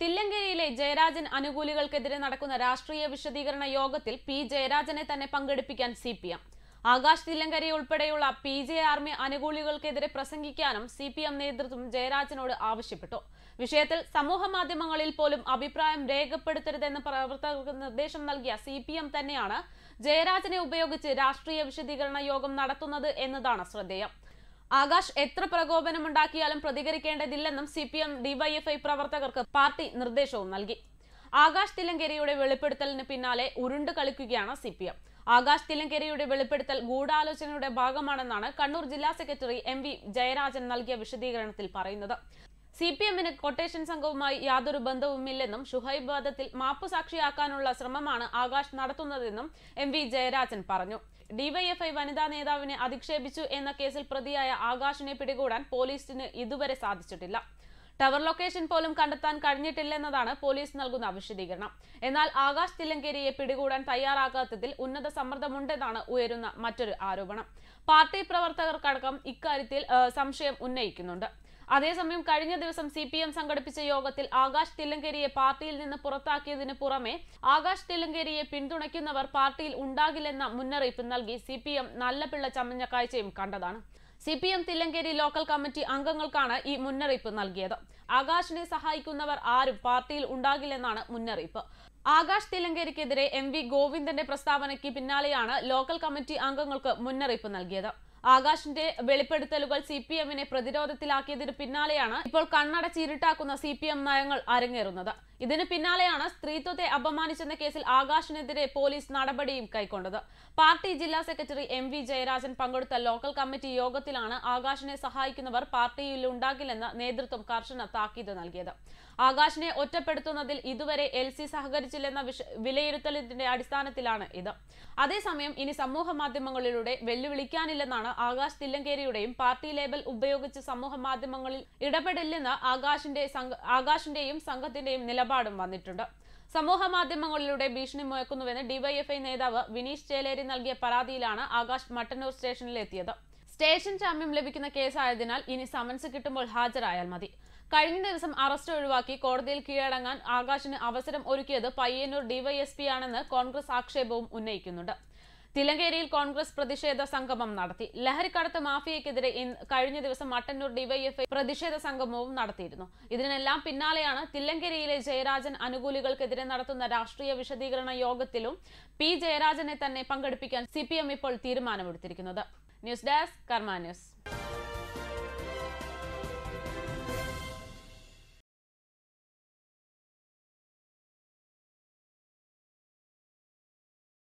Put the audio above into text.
തില്ലങ്കേരിയിലെ ജയരാജൻ അനുകൂലികൾക്കെതിരെ നടക്കുന്ന രാഷ്ട്രീയ വിശദീകരണ യോഗത്തിൽ പി ജയരാജനെ തന്നെ പങ്കെടുപ്പിക്കാൻ C P M Akash Thillankeri ഉൾപ്പെടെയുള്ള പി ജെ ആർമി അനുകൂലികൾക്കെതിരെ പ്രസംഗിക്കാനും സി പി എം നേതൃത്വം ജയരാജനോട് ആവശ്യപ്പെട്ടു വിഷയത്തിൽ സമൂഹ മാധ്യമങ്ങളിൽ പോലും അഭിപ്രായം രേഖപ്പെടുത്തരുതെന്ന് പ്രവർത്തകർക്ക് നിർദ്ദേശം നൽകിയ സി പി എം തന്നെയാണ് ജയരാജനെ ഉപയോഗിച്ച് രാഷ്ട്രീയ വിശദീകരണ യോഗം നടത്തുന്നത് എന്നതാണ് ശ്രദ്ധേയം ആകാശ് എത്ര പ്രകോപനമുണ്ടാക്കിയാലും പ്രതികരിക്കേണ്ടതില്ലെന്നും സി പി എം ഡിവൈഎഫ്ഐ പ്രവർത്തകർക്ക് പാർട്ടി നിർദ്ദേശവും നൽകി ആകാശ് തിലങ്കേരിയുടെ വെളിപ്പെടുത്തലിന് പിന്നാലെ ഉരുണ്ട് കളിക്കുകയാണ് സി പി എം ആകാശ് തിലങ്കേരിയുടെ വെളിപ്പെടുത്തൽ ഗൂഢാലോചനയുടെ ഭാഗമാണെന്നാണ് കണ്ണൂർ ജില്ലാ സെക്രട്ടറി എം വി ജയരാജൻ നൽകിയ വിശദീകരണത്തിൽ പറയുന്നത് സി പി എമ്മിന് കൊട്ടേഷൻ സംഘവുമായി യാതൊരു ബന്ധവുമില്ലെന്നും ഷുഹൈബ് വധത്തിൽ മാപ്പുസാക്ഷിയാക്കാനുള്ള ശ്രമമാണ് ആകാശ് നടത്തുന്നതെന്നും എം വി ജയരാജൻ പറഞ്ഞു ഡിവൈഎഫ്ഐ വനിതാ നേതാവിനെ അധിക്ഷേപിച്ചു എന്ന കേസിൽ പ്രതിയായ ആകാശിനെ പിടികൂടാൻ പോലീസിന് ഇതുവരെ സാധിച്ചിട്ടില്ല ടവർ ലൊക്കേഷൻ പോലും കണ്ടെത്താൻ കഴിഞ്ഞിട്ടില്ലെന്നതാണ് പോലീസ് നൽകുന്ന വിശദീകരണം എന്നാൽ ആകാശ് തില്ലങ്കേരിയെ പിടികൂടാൻ തയ്യാറാകാത്തതിൽ ഉന്നത സമ്മർദ്ദമുണ്ടെന്നാണ് ഉയരുന്ന മറ്റൊരു ആരോപണം പാർട്ടി പ്രവർത്തകർക്കടക്കം ഇക്കാര്യത്തിൽ സംശയം ഉന്നയിക്കുന്നുണ്ട് അതേസമയം കഴിഞ്ഞ ദിവസം സി പി എം സംഘടിപ്പിച്ച യോഗത്തിൽ ആകാശ് തില്ലങ്കേരിയെ പാർട്ടിയിൽ നിന്ന് പുറത്താക്കിയതിന് പുറമെ ആകാശ് തില്ലങ്കേരിയെ പിന്തുണയ്ക്കുന്നവർ പാർട്ടിയിൽ ഉണ്ടാകില്ലെന്ന മുന്നറിയിപ്പ് നൽകി സി പി എം നല്ല പിള്ള ചമഞ്ഞ കാഴ്ചയും കണ്ടതാണ് C P M Thillankeri local committee അംഗങ്ങൾക്കാണ് ഈ മുന്നറിയിപ്പ് നൽകിയത് ആകാശിനെ സഹായിക്കുന്നവർ ആരും പാർട്ടിയിൽ ഉണ്ടാകില്ലെന്നാണ് മുന്നറിയിപ്പ് ആകാശ് തില്ലങ്കേരിക്കെതിരെ എം വി ഗോവിന്ദന്റെ പ്രസ്താവനയ്ക്ക് പിന്നാലെയാണ് ലോക്കൽ കമ്മിറ്റി അംഗങ്ങൾക്ക് മുന്നറിയിപ്പ് നൽകിയത് ആകാശിന്റെ വെളിപ്പെടുത്തലുകൾ സി പി എമ്മിനെ പ്രതിരോധത്തിലാക്കിയതിന് പിന്നാലെയാണ് ഇപ്പോൾ കണ്ണട ഇരുട്ടാക്കുന്ന സി പി എം നയങ്ങൾ അരങ്ങേറുന്നത് ഇതിന് പിന്നാലെയാണ് സ്ത്രീത്വത്തെ അപമാനിച്ചെന്ന കേസിൽ ആകാശിനെതിരെ പോലീസ് നടപടിയും കൈക്കൊണ്ടത് പാർട്ടി ജില്ലാ സെക്രട്ടറി എം വി ജയരാജൻ പങ്കെടുത്ത ലോക്കൽ കമ്മിറ്റി യോഗത്തിലാണ് ആകാശിനെ സഹായിക്കുന്നവർ പാർട്ടിയിൽ ഉണ്ടാകില്ലെന്ന് നേതൃത്വം കർശന താക്കീത് നൽകിയത് ആകാശിനെ ഒറ്റപ്പെടുത്തുന്നതിൽ ഇതുവരെ എൽ സി സഹകരിച്ചില്ലെന്ന വിലയിരുത്തലിന്റെ അടിസ്ഥാനത്തിലാണ് ഇത് അതേസമയം ഇനി സമൂഹ മാധ്യമങ്ങളിലൂടെ വെല്ലുവിളിക്കാനില്ലെന്നാണ് ആകാശ് തില്ലങ്കേരിയുടെയും പാർട്ടി ലേബൽ ഉപയോഗിച്ച് സമൂഹ മാധ്യമങ്ങളിൽ ഇടപെടില്ലെന്ന് ആകാശിന്റെ ആകാശിന്റെയും സംഘത്തിന്റെയും നില നിലപാടും വന്നിട്ടുണ്ട് സമൂഹ മാധ്യമങ്ങളിലൂടെ ഭീഷണി മുഴക്കുന്നുവെന്ന് ഡിവൈഎഫ്ഐ നേതാവ് വിനീഷ് ചേലേരി നൽകിയ പരാതിയിലാണ് ആകാശ് മട്ടന്നൂർ സ്റ്റേഷനിലെത്തിയത് സ്റ്റേഷൻ ജാമ്യം ലഭിക്കുന്ന കേസായതിനാൽ ഇനി സമൻസ് കിട്ടുമ്പോൾ ഹാജരായാൽ മതി കഴിഞ്ഞ ദിവസം അറസ്റ്റ് ഒഴിവാക്കി കോടതിയിൽ കീഴടങ്ങാൻ ആകാശിന് അവസരം ഒരുക്കിയത് പയ്യന്നൂർ ഡിവൈഎസ്പി ആണെന്ന് കോൺഗ്രസ് ആക്ഷേപവും ഉന്നയിക്കുന്നുണ്ട് തിലങ്കേരിയിൽ കോൺഗ്രസ് പ്രതിഷേധ സംഗമം നടത്തി ലഹരിക്കടത്ത് മാഫിയക്കെതിരെ കഴിഞ്ഞ ദിവസം മട്ടന്നൂർ ഡിവൈഎഫ്ഐ പ്രതിഷേധ സംഗമവും നടത്തിയിരുന്നു ഇതിനെല്ലാം പിന്നാലെയാണ് തില്ലങ്കേരിയിലെ ജയരാജൻ അനുകൂലികൾക്കെതിരെ നടത്തുന്ന രാഷ്ട്രീയ വിശദീകരണ യോഗത്തിലും പി ജയരാജനെ തന്നെ പങ്കെടുപ്പിക്കാൻ സി ഇപ്പോൾ തീരുമാനമെടുത്തിരിക്കുന്നത് ന്യൂസ് ഡെസ്ക് കർമ്മ ന്യൂസ്